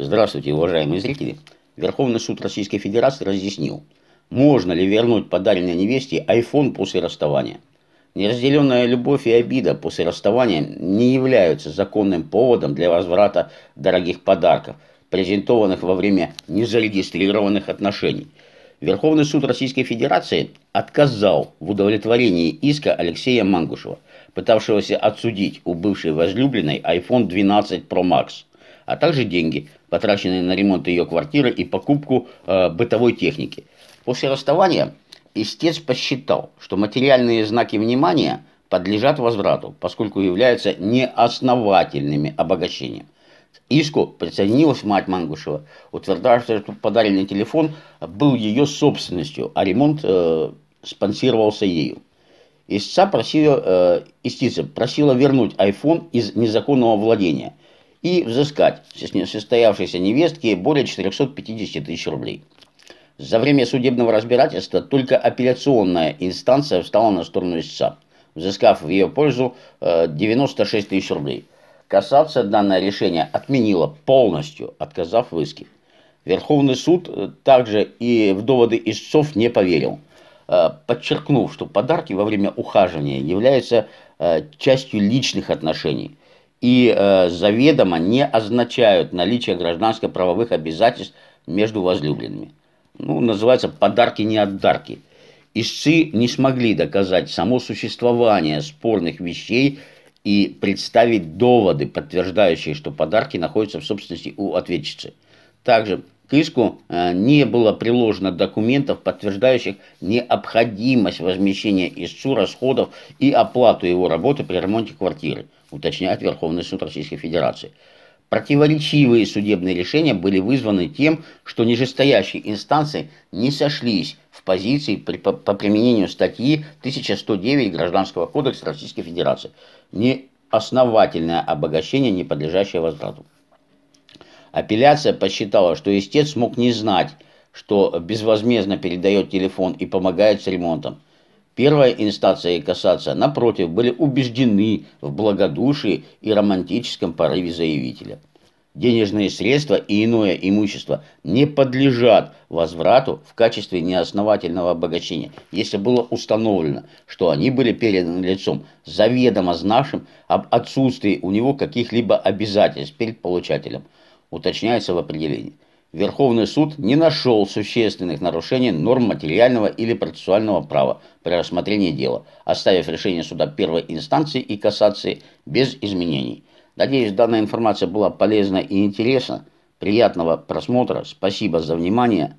Здравствуйте, уважаемые зрители. Верховный суд Российской Федерации разъяснил, можно ли вернуть подаренной невесте iPhone после расставания. Неразделенная любовь и обида после расставания не являются законным поводом для возврата дорогих подарков, презентованных во время незарегистрированных отношений. Верховный суд Российской Федерации отказал в удовлетворении иска Алексея Мангушева, пытавшегося отсудить у бывшей возлюбленной iPhone 12 Pro Max – а также деньги, потраченные на ремонт ее квартиры и покупку э, бытовой техники. После расставания истец посчитал, что материальные знаки внимания подлежат возврату, поскольку являются неосновательными обогащением. К иску присоединилась мать Мангушева, утверждая, что подаренный телефон был ее собственностью, а ремонт э, спонсировался ею. Истца просила, э, истица просила вернуть iPhone из незаконного владения – и взыскать с несостоявшейся невестки более 450 тысяч рублей. За время судебного разбирательства только апелляционная инстанция встала на сторону истца, взыскав в ее пользу 96 э, тысяч рублей. Кассация данное решение отменило полностью, отказав в иске. Верховный суд э, также и в доводы истцов не поверил, э, подчеркнув, что подарки во время ухаживания являются частью личных отношений, и э, заведомо не означают наличие гражданско-правовых обязательств между возлюбленными. Ну, называется «подарки не отдарки». Истцы не смогли доказать само существование спорных вещей и представить доводы, подтверждающие, что подарки находятся в собственности у ответчицы. Также к э, не было приложено документов, подтверждающих необходимость возмещения истцу расходов и оплату его работы при ремонте квартиры, уточняет Верховный суд Российской Федерации. Противоречивые судебные решения были вызваны тем, что нижестоящие инстанции не сошлись в позиции при, по, по применению статьи 1109 Гражданского кодекса Российской Федерации. Неосновательное обогащение, не подлежащее возврату. Апелляция посчитала, что истец мог не знать, что безвозмездно передает телефон и помогает с ремонтом. Первая инстанция и кассация, напротив, были убеждены в благодушии и романтическом порыве заявителя. Денежные средства и иное имущество не подлежат возврату в качестве неосновательного обогащения, если было установлено, что они были переданы лицом, заведомо знавшим об отсутствии у него каких-либо обязательств перед получателем – уточняется в определении. Верховный суд не нашел существенных нарушений норм материального или процессуального права при рассмотрении дела, оставив решение суда первой инстанции и кассации без изменений. Надеюсь, данная информация была полезна и интересна. Приятного просмотра. Спасибо за внимание.